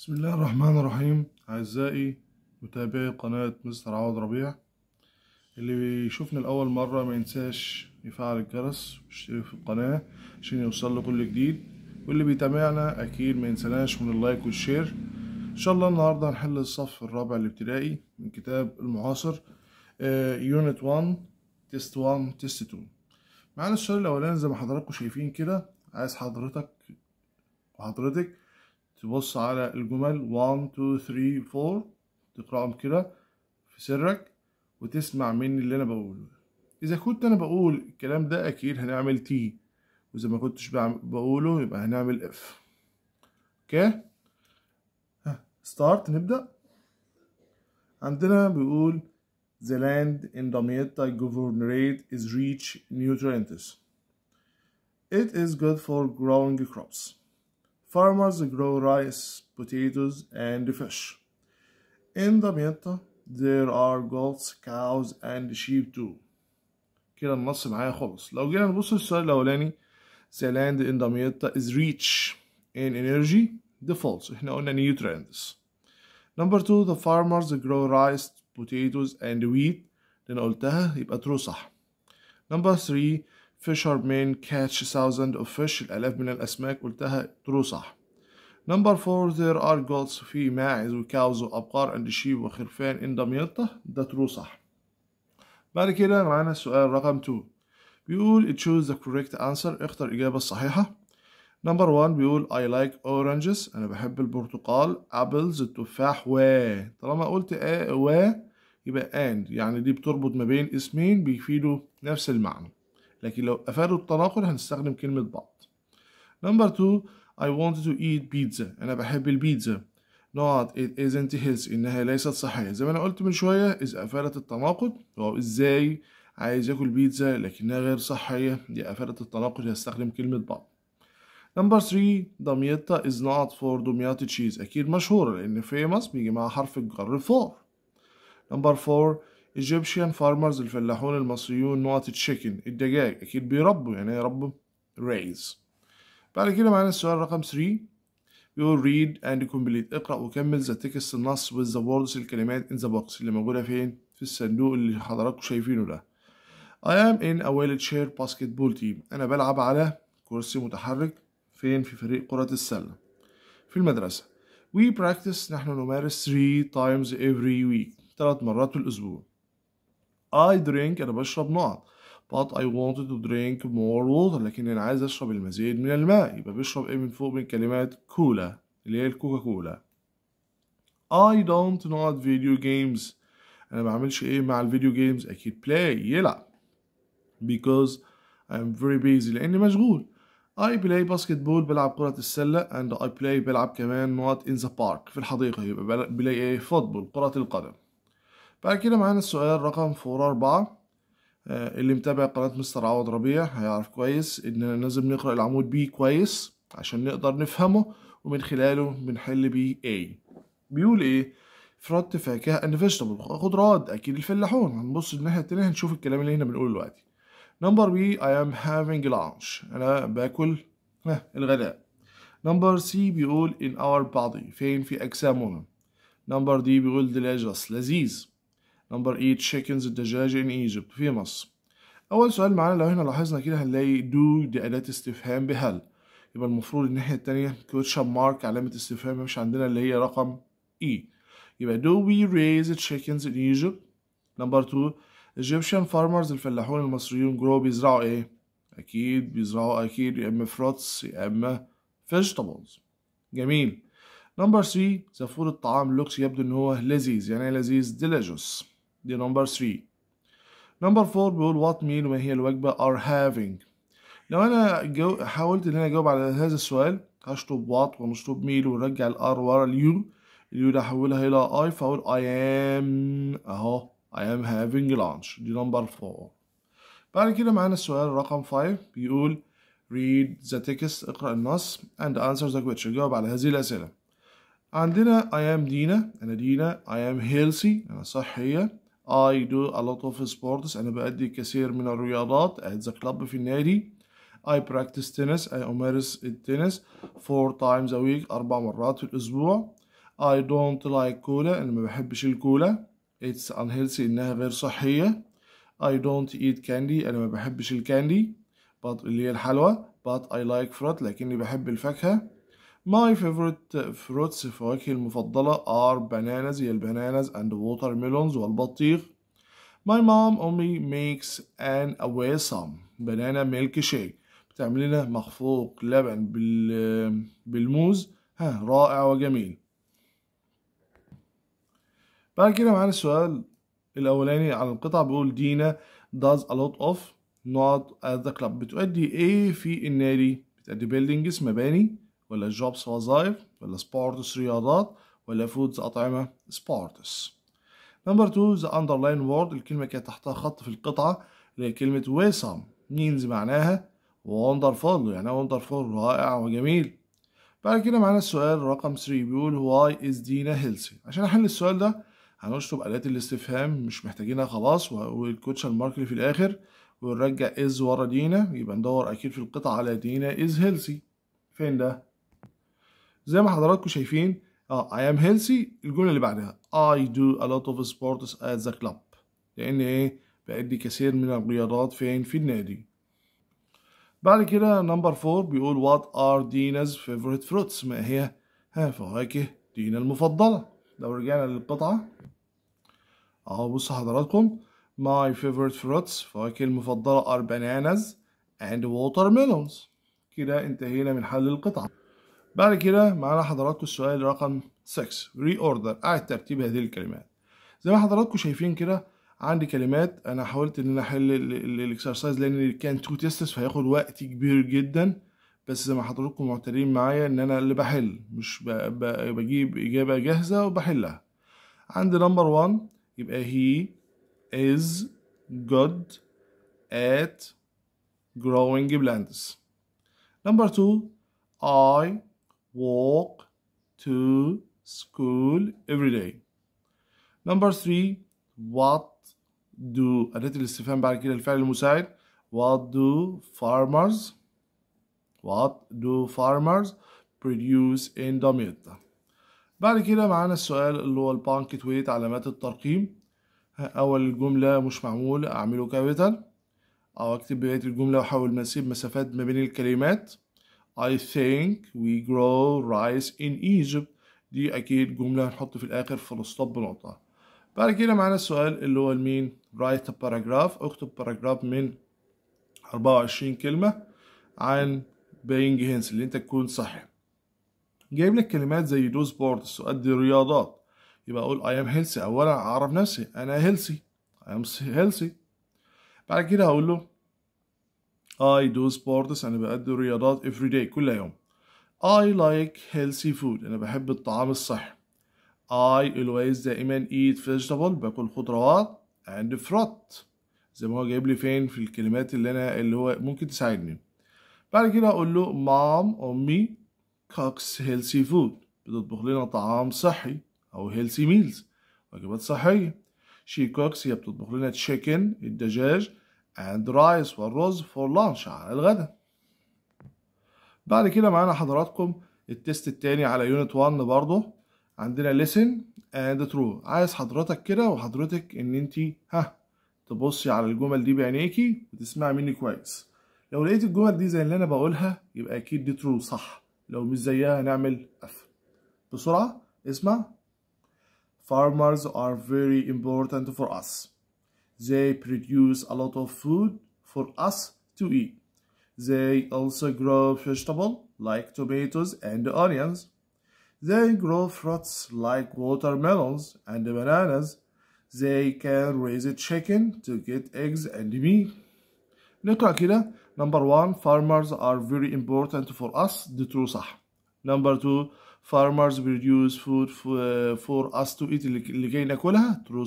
بسم الله الرحمن الرحيم أعزائي متابعي قناة مستر عوض ربيع اللي بيشوفنا لأول مرة ما ينساش يفعل الجرس ويشترك في القناة عشان يوصل له كل جديد واللي بيتابعنا أكيد ما ينساناش من اللايك والشير إن شاء الله النهاردة هنحل الصف الرابع الابتدائي من كتاب المعاصر يونت 1 تيست 1 تيست 2 معانا السؤال الأولاني زي ما حضراتكم شايفين كده عايز حضرتك وحضرتك تبص على الجمل 1 2 3 4 تقراهم كده في سرك وتسمع مني اللي انا بقوله اذا كنت انا بقول الكلام ده اكيد هنعمل تي واذا ما كنتش بقوله يبقى هنعمل اف اوكي ستارت نبدا عندنا بيقول The land in Damietta Governorate is rich nutrients. It is good for growing crops. Farmers grow rice, potatoes, and fish. In Damietta, there are goats, cows, and sheep too. كده النص معايا خالص. لو جينا نبص للسؤال الأولاني The land in Damietta is rich in energy. The false. احنا قلنا nutrients. Number two, the farmers grow rice, potatoes, and wheat. Then أنا قلتها يبقى true صح. Number three, fishermen catch thousands of fish الآلاف من الأسماك قلتها ترو صح number four there are goats في ماعز وكاوز وأبقار and sheep وخرفان in دمياط ده ترو صح بعد كده معانا السؤال رقم 2 بيقول choose the correct answer اختر الإجابة الصحيحة نمبر 1 بيقول I like oranges أنا بحب البرتقال apples التفاح و طالما قلت آ و يبقى and يعني دي بتربط ما بين اسمين بيفيدوا نفس المعنى لكن لو أفادوا التناقض هنستخدم كلمة بعض number two I want to eat pizza أنا بحب البيتزا not it isn't his إنها ليست صحية زي ما أنا قلت من شوية إذا أفادت التناقض هو إزاي عايز ياكل بيتزا لكنها غير صحية دي أفادت التناقض هستخدم كلمة بعض نمبر 3 دمياتا is not for دمياط تشيز أكيد مشهورة لأن famous بيجي معاها حرف الجر فور نمبر 4 ايجيبشن فارمرز الفلاحون المصريون نقط تشيكن الدجاج اكيد بيربوا يعني يربوا ريز بعد كده معانا السؤال رقم 3 بيقول read and complete اقرأ وكمل the text النص with the words الكلمات in the box اللي موجودة فين؟ في الصندوق اللي حضراتكم شايفينه ده I am in a wheelchair basketball team أنا بلعب على كرسي متحرك فين في فريق كرة السلة في المدرسة We practice نحن نمارس 3 times every week ثلاث مرات في الأسبوع I drink أنا بشرب نقط but I wanted to drink more water لكن أنا عايز أشرب المزيد من الماء يبقى بشرب إيه من فوق من كلمات كولا اللي هي الكوكا كولا I don't not video games أنا بعملش إيه مع الفيديو جيمز أكيد play يلعب because I'm very busy لأني مشغول I play basketball بلعب كرة السلة and I play بلعب كمان not in the park في الحديقة يبقى بلاي إيه football كرة القدم بعد كده معانا السؤال رقم فور أربعة آه، اللي متابع قناة مستر عوض ربيع هيعرف كويس إننا لازم نقرأ العمود بي كويس عشان نقدر نفهمه ومن خلاله بنحل بيه A بيقول إيه؟ فرط فاكهة أن فيجيتابل خضراد أكيد الفلاحون هنبص الناحية التانية هنشوف الكلام اللي هنا بنقوله دلوقتي نمبر بي I am having lunch أنا باكل الغداء نمبر سي بيقول in our body فين في أجسامنا نمبر دي بيقول delicious لذيذ نمبر 8 إيه، تشيكنز الدجاج in Egypt في مصر أول سؤال معانا لو احنا لاحظنا كده هنلاقي دو دي أداة استفهام بهل يبقى المفروض الناحية التانية كوتشن مارك علامة استفهام مش عندنا اللي هي رقم اي e. يبقى دو وي ريز تشيكنز ان ايجيبت نمبر 2 Egyptian farmers الفلاحون المصريون جرو بيزرعوا ايه؟ أكيد بيزرعوا أكيد يا إما فروتس يا إما فيجيتابلز جميل نمبر 3 زفور الطعام لوكس يبدو إن هو لذيذ يعني إيه لذيذ ديليجوس دي نمبر 3 نمبر 4 بيقول وات ميل ما هي الوجبة are having لو أنا جو حاولت إن أنا أجاوب على هذا السؤال هشطب وات ونشطب ميل ونرجع الار ورا اليو اليو ده احولها إلى اي فأقول اي ام أهو اي ام هافينج لانش دي نمبر 4 بعد كده معانا السؤال رقم 5 بيقول read the text اقرأ النص and answer the question جاوب على هذه الأسئلة عندنا I am دينا أنا دينا I am healthy أنا صحية I do a lot of sports أنا بأدي كثير من الرياضات at the club في النادي I practice tennis I أمارس التنس four times a week أربع مرات في الأسبوع I don't like cola أنا ما بحبش الكولا It's unhealthy إنها غير صحية I don't eat candy أنا ما بحبش الكاندي but اللي هي الحلوى but I like fruit لكني بحب الفاكهة My favorite uh, fruits فواكهي المفضلة are bananas هي bananas and watermelons والبطيخ My mom أمي makes an awesome banana milk shake بتعمل لنا مخفوق لبن بال بالموز ها رائع وجميل بعد كده معانا السؤال الأولاني على القطع بيقول دينا does a lot of not at the club بتؤدي ايه في النادي بتؤدي buildings مباني ولا جوبس وظائف ولا سبورتس رياضات ولا فودز أطعمة سبورتس نمبر 2 ذا أندرلاين وورد الكلمة كانت تحتها خط في القطعة اللي هي كلمة ويسام مينز معناها فول يعني فول رائع وجميل بعد كده معانا السؤال رقم 3 بيقول واي از دينا هيلثي عشان احل السؤال ده هنشطب آلات الاستفهام مش محتاجينها خلاص والكوتشن مارك اللي في الآخر ونرجع از ورا دينا يبقى ندور أكيد في القطعة على دينا از هيلثي فين ده؟ زي ما حضراتكم شايفين اه I am healthy الجملة اللي بعدها I do a lot of sports at the club لأن إيه بأدي كثير من الرياضات فين في النادي بعد كده نمبر فور بيقول what are Dina's favorite fruits ما هي ها فواكه دينا المفضلة لو رجعنا للقطعة اهو بصوا حضراتكم my favorite fruits فواكه المفضلة are bananas and watermelons كده انتهينا من حل القطعة بعد كده معانا حضراتكم السؤال رقم 6 ري اوردر اعد ترتيب هذه الكلمات زي ما حضراتكم شايفين كده عندي كلمات انا حاولت ان انا احل الاكسرسايز لان كان تو تيستس فهياخد وقت كبير جدا بس زي ما حضراتكم معتادين معايا ان انا اللي بحل مش بجيب اجابه جاهزه وبحلها عند نمبر 1 يبقى هي از جود ات جروينج بلانتس نمبر 2 I walk to school every day number three what do أداة الاستفهام بعد كده الفعل المساعد what do farmers what do farmers produce in Damietta بعد كده معانا السؤال اللي هو البانكت ويت علامات الترقيم أول جملة مش معمول أعمله كابيتال أو أكتب بداية الجملة وأحاول أسيب مسافات ما بين الكلمات I think we grow rice in Egypt دي أكيد جملة هنحط في الآخر فول ستوب بنقطة بعد كده معانا السؤال اللي هو المين write a paragraph اكتب paragraph من 24 كلمة عن بينج هينس اللي انت تكون صحي جايب لك كلمات زي دو سبورتس وأدي رياضات يبقى أقول I am healthy أولا أعرف نفسي أنا healthy I am healthy بعد كده هقول له I do sports أنا بأدي رياضات every day كل يوم I like healthy food أنا بحب الطعام الصحي I always دائما eat vegetable باكل خضروات and fruit زي ما هو جايب لي فين في الكلمات اللي أنا اللي هو ممكن تساعدني بعد كده أقول له mom أمي cooks healthy food بتطبخ لنا طعام صحي أو healthy meals وجبات صحية she cooks هي بتطبخ لنا chicken الدجاج and rice والرز for lunch على الغداء بعد كده معانا حضراتكم التست التاني على يونت 1 برضه عندنا listen and true عايز حضرتك كده وحضرتك ان انت ها تبصي على الجمل دي بعينيكي وتسمعي مني كويس لو لقيت الجمل دي زي اللي انا بقولها يبقى اكيد دي true صح لو مش زيها هنعمل قفل بسرعة اسمع Farmers are very important for us They produce a lot of food for us to eat. They also grow vegetables like tomatoes and onions. They grow fruits like watermelons and bananas. They can raise a chicken to get eggs and meat. number one farmers are very important for us The trusa. number two farmers produce food for us to eat true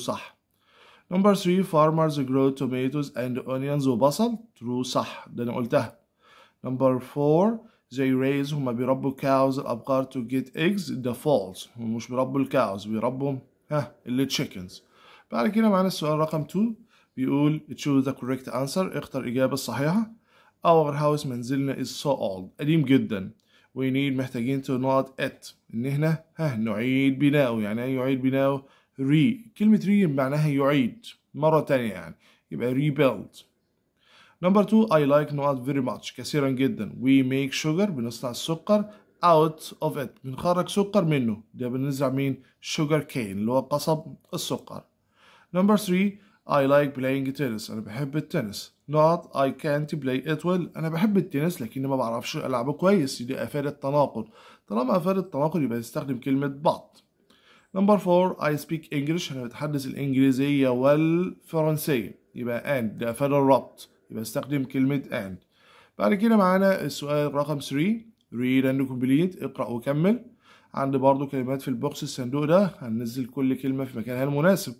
نمبر 3 farmers grow tomatoes and onions وبصل. True صح ده أنا قلتها. نمبر 4 they raise هما بيربوا cows الأبقار to get eggs. ده false هما مش بيربوا cows بيربوا ها اللي chickens. بعد كده معانا السؤال رقم 2 بيقول choose the correct answer اختر الإجابة الصحيحة. Our house منزلنا is so old قديم جدا. We need محتاجين to not it إن هنا ها نعيد بناؤه يعني يعيد إيه بناؤه ري كلمة ري معناها يعيد مرة تانية يعني يبقى rebuild نمبر تو I like not very much كثيرا جدا we make sugar بنصنع السكر out of it بنخرج سكر منه ده بنزرع مين sugar cane اللي هو قصب السكر نمبر ثري I like playing tennis أنا بحب التنس not I can't play it well أنا بحب التنس لكن ما بعرفش ألعبه كويس دي أفادة تناقض طالما أفادة تناقض يبقى نستخدم كلمة but نمبر 4 اي سبيك انجلش انا بتحدث الانجليزيه والفرنسيه يبقى اند ده فعل الربط يبقى استخدم كلمه اند بعد كده معانا السؤال رقم 3 read and complete اقرا وكمل عندي برضو كلمات في البوكس الصندوق ده هننزل كل كلمه في مكانها المناسب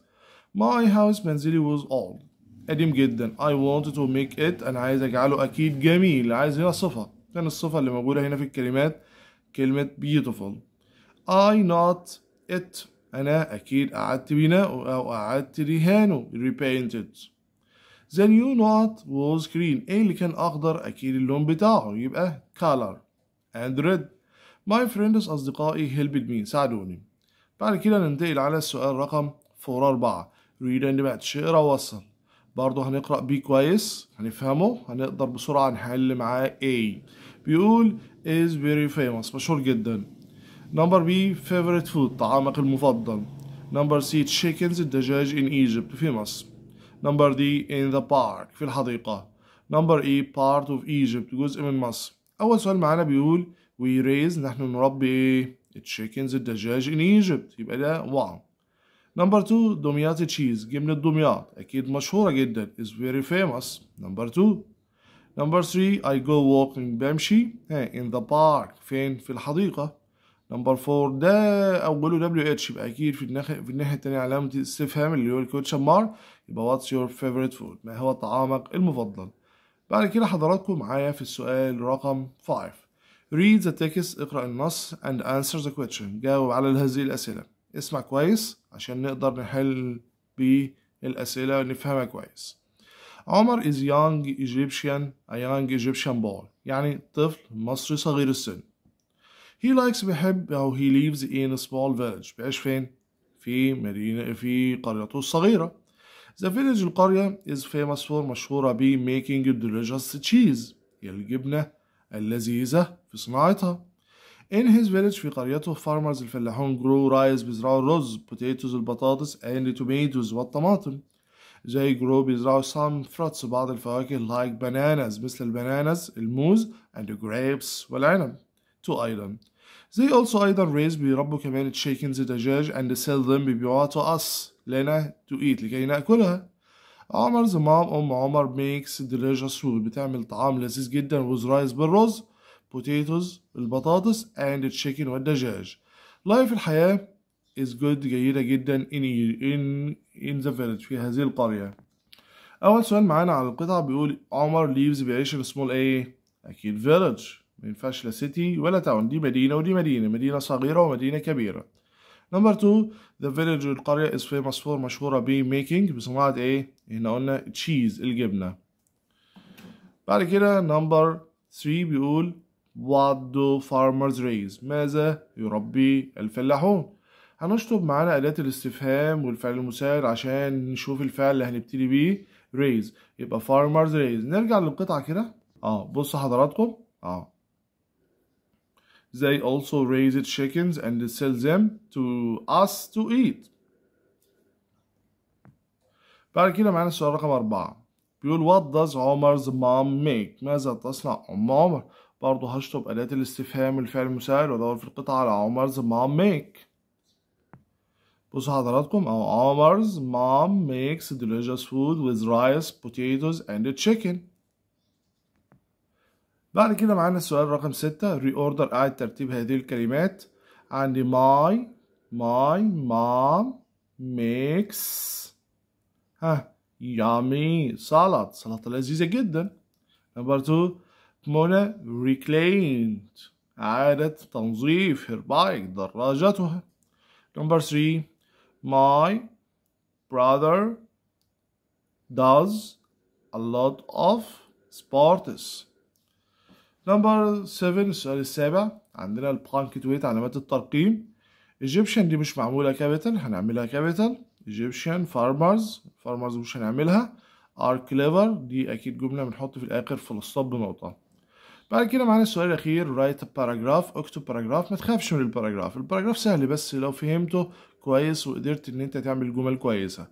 my house منزلي was old قديم جدا I wanted to make it أنا عايز أجعله أكيد جميل عايز هنا صفة كان الصفة اللي موجودة هنا في الكلمات كلمة beautiful I not it أنا أكيد أعدت بناءه أو أعدت رهانه repainted the new knot was green إيه اللي كان أخضر أكيد اللون بتاعه يبقى color and red my friends أصدقائي helped me ساعدوني بعد كده ننتقل على السؤال رقم 4 read and write اقرا وصل برضه هنقرأ بيه كويس هنفهمه هنقدر بسرعة نحل معاه A بيقول is very famous مشهور جدا نمبر بي favorite food طعامك المفضل نمبر سي chickens الدجاج in Egypt مصر نمبر دي in the park في الحديقة نمبر اي e, part of Egypt جزء من مصر أول سؤال معانا بيقول وي raise نحن نربي ايه chickens الدجاج in Egypt يبقى ده واو نمبر 2 دمياط تشيز جبنة دمياط أكيد مشهورة جدا is very famous نمبر 2 نمبر 3 I go walking بمشي in the park فين في الحديقة نمبر 4 ده اوله دبليو اتش يبقى اكيد في الناحيه في الناحيه الثانيه علامه استفهام اللي هو الكوتشن مار يبقى واتس يور فيفورت فود ما هو طعامك المفضل بعد كده حضراتكم معايا في السؤال رقم 5 read the text اقرا النص and answer the question جاوب على هذه الاسئله اسمع كويس عشان نقدر نحل بالاسئله ونفهمها كويس عمر is young Egyptian a young Egyptian boy يعني طفل مصري صغير السن he likes بيحب أو he lives in a small village بيعيش فين؟ في مدينة في قريته الصغيرة The village القرية is famous for مشهورة ب making delicious cheese الجبنة اللذيذة في صناعتها In his village في قريته farmers الفلاحون grow rice بيزرعوا الرز potatoes البطاطس and tomatoes والطماطم they grow بيزرعوا some fruits بعض الفواكه like bananas مثل البنانز الموز and grapes والعنب to Ireland. They also either raise بيربوا كمان chickens دجاج and sell them بيبيعوها to us لنا to eat لكي ناكلها عمر the mom ام عمر makes delicious food بتعمل طعام لذيذ جدا with rice بالرز potatoes البطاطس and chicken والدجاج لايف الحياة is good جيدة جدا in, in, in the village في هذه القرية أول سؤال معانا على القطعة بيقول عمر leaves بيعيش في small A أكيد village ما ينفعش لا سيتي ولا تاون دي مدينة ودي مدينة مدينة صغيرة ومدينة كبيرة نمبر 2 ذا village القرية از فيمس فور مشهورة ب بصناعة ايه هنا قلنا تشيز الجبنة بعد كده نمبر 3 بيقول what do farmers raise ماذا يربي الفلاحون هنشطب معانا أداة الاستفهام والفعل المساعد عشان نشوف الفعل اللي هنبتدي بيه raise يبقى farmers raise نرجع للقطعة كده اه بصوا حضراتكم اه they also raise chickens and sell them to us to eat بعد كده معانا السؤال رقم أربعة بيقول what does عمر's mom make ماذا تصنع أم عمر برضه هشطب أداة الاستفهام الفعل المساعد وأدور في القطعة على عمر's mom make بصوا حضراتكم عمر's mom makes delicious food with rice potatoes and chicken بعد كده معانا السؤال رقم ستة reorder أعد ترتيب هذه الكلمات عندي my my mom makes ها yummy salad سلطة لذيذة جدا number two منى reclaimed إعادة تنظيف her bike دراجتها number three my brother does a lot of sports نمبر 7 السؤال السابع عندنا البقان كتويت علامات الترقيم ايجيبشن دي مش معمولة كابيتال هنعملها كابيتال ايجيبشن فارمرز فارمرز مش هنعملها ار كليفر دي اكيد جملة بنحط في الاخر في الصب نقطة بعد كده معانا السؤال الاخير رايت باراجراف اكتب باراجراف ما تخافش من الباراجراف الباراجراف سهل بس لو فهمته كويس وقدرت ان انت تعمل جمل كويسة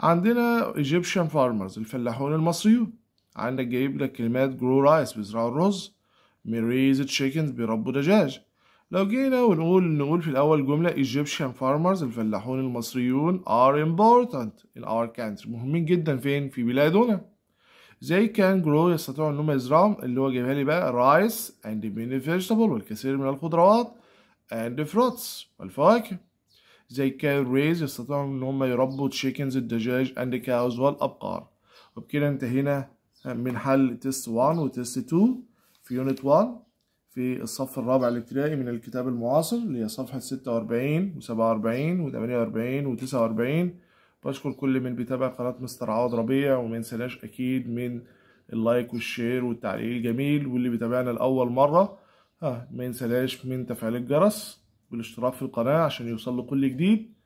عندنا ايجيبشن فارمرز الفلاحون المصريون عندك جايب لك كلمات grow rice بيزرعوا الرز raise chickens بيربوا دجاج لو جينا ونقول نقول في الأول جملة Egyptian farmers الفلاحون المصريون are important in our country مهمين جدا فين في بلادنا زي كان جرو يستطيعوا هم يزرعوا اللي هو جايبها لي بقى rice and many vegetables والكثير من الخضروات and fruits والفواكه زي كان raise يستطيعوا إن هم يربوا chickens الدجاج and cows والأبقار وبكده انتهينا من حل تيست 1 وتيست 2 في يونت 1 في الصف الرابع الابتدائي من الكتاب المعاصر اللي هي صفحة 46 و47 و48 و49 بشكر كل من بيتابع قناة مستر عوض ربيع وما ومينساش أكيد من اللايك والشير والتعليق الجميل واللي بيتابعنا لأول مرة ها مينساش من تفعيل الجرس والاشتراك في القناة عشان يوصل له كل جديد